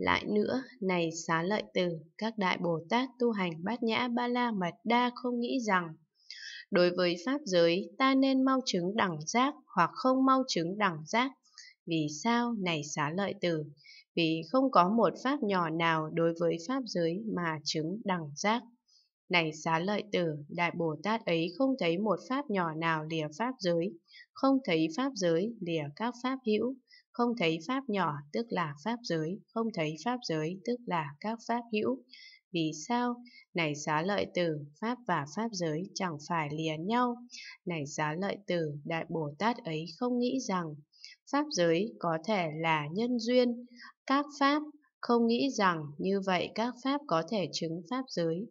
Lại nữa, này xá lợi từ, các đại Bồ Tát tu hành bát nhã ba la mật đa không nghĩ rằng Đối với Pháp giới, ta nên mau chứng đẳng giác hoặc không mau chứng đẳng giác. Vì sao? Này xá lợi từ. Vì không có một Pháp nhỏ nào đối với Pháp giới mà chứng đẳng giác. Này xá lợi tử, Đại Bồ Tát ấy không thấy một pháp nhỏ nào lìa pháp giới, không thấy pháp giới lìa các pháp hữu, không thấy pháp nhỏ tức là pháp giới, không thấy pháp giới tức là các pháp hữu. Vì sao? Này xá lợi tử, Pháp và Pháp giới chẳng phải lìa nhau. Này xá lợi tử, Đại Bồ Tát ấy không nghĩ rằng Pháp giới có thể là nhân duyên. Các Pháp không nghĩ rằng như vậy các Pháp có thể chứng Pháp giới.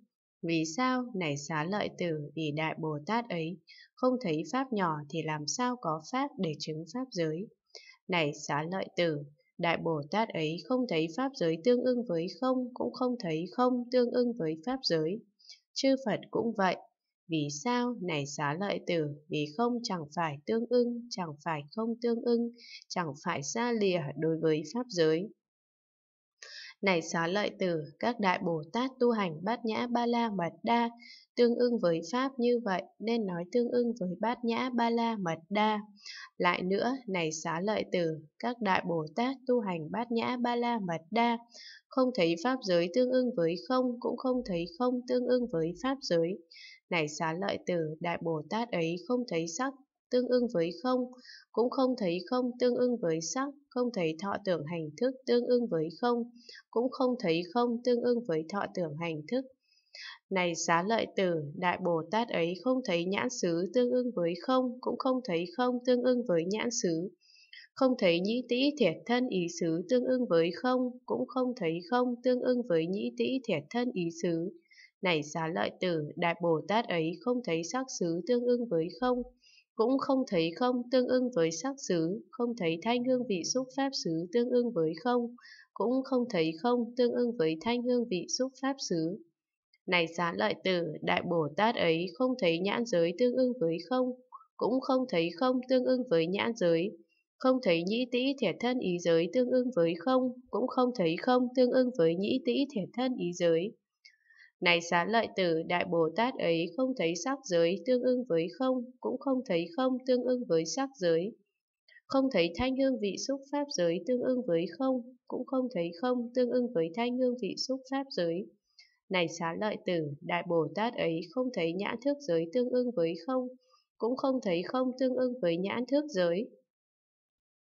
Vì sao này xá lợi tử vì đại Bồ Tát ấy, không thấy pháp nhỏ thì làm sao có pháp để chứng pháp giới? Này xá lợi tử, Đại Bồ Tát ấy không thấy Pháp giới tương ưng với không, cũng không thấy không tương ưng với Pháp giới. Chư Phật cũng vậy. Vì sao? Này xá lợi tử, vì không chẳng phải tương ưng, chẳng phải không tương ưng, chẳng phải xa lìa đối với Pháp giới. Này xá lợi tử, các đại Bồ Tát tu hành bát nhã ba la mật đa, tương ưng với Pháp như vậy, nên nói tương ưng với bát nhã ba la mật đa. Lại nữa, này xá lợi tử, các đại Bồ Tát tu hành bát nhã ba la mật đa, không thấy Pháp giới tương ưng với không, cũng không thấy không tương ưng với Pháp giới. Này xá lợi tử, Đại Bồ Tát ấy không thấy sắc, tương ưng với không, cũng không thấy không tương ưng với sắc, không thấy thọ tưởng hành thức tương ưng với không, cũng không thấy không tương ưng với thọ tưởng hành thức. Này xá lợi tử, Đại Bồ Tát ấy không thấy nhãn xứ tương ưng với không, cũng không thấy không tương ưng với nhãn xứ. Không thấy nhĩ tĩ thiệt thân ý xứ tương ưng với không, cũng không thấy không tương ưng với nhĩ tĩ thiệt thân ý xứ. Này xá lợi tử, Đại Bồ Tát ấy không thấy sắc xứ tương ưng với không, cũng không thấy không tương ưng với sắc xứ, không thấy thanh hương vị xúc pháp xứ tương ưng với không, cũng không thấy không tương ưng với thanh hương vị xúc pháp xứ. Này giá lợi tử, Đại Bồ Tát ấy không thấy nhãn giới tương ưng với không, cũng không thấy không tương ưng với nhãn giới, không thấy nhĩ tĩ thể thân ý giới tương ưng với không, cũng không thấy không tương ưng với nhĩ tĩ thể thân ý giới. Này xá lợi tử đại Bồ Tát ấy không thấy sắc giới tương ưng với không, cũng không thấy không tương ưng với sắc giới. Không thấy thanh hương vị xúc pháp giới tương ưng với không, cũng không thấy không tương ưng với thanh hương vị xúc pháp giới. Này xá lợi tử, đại Bồ Tát ấy không thấy nhãn thức giới tương ưng với không, cũng không thấy không tương ưng với nhãn thức giới.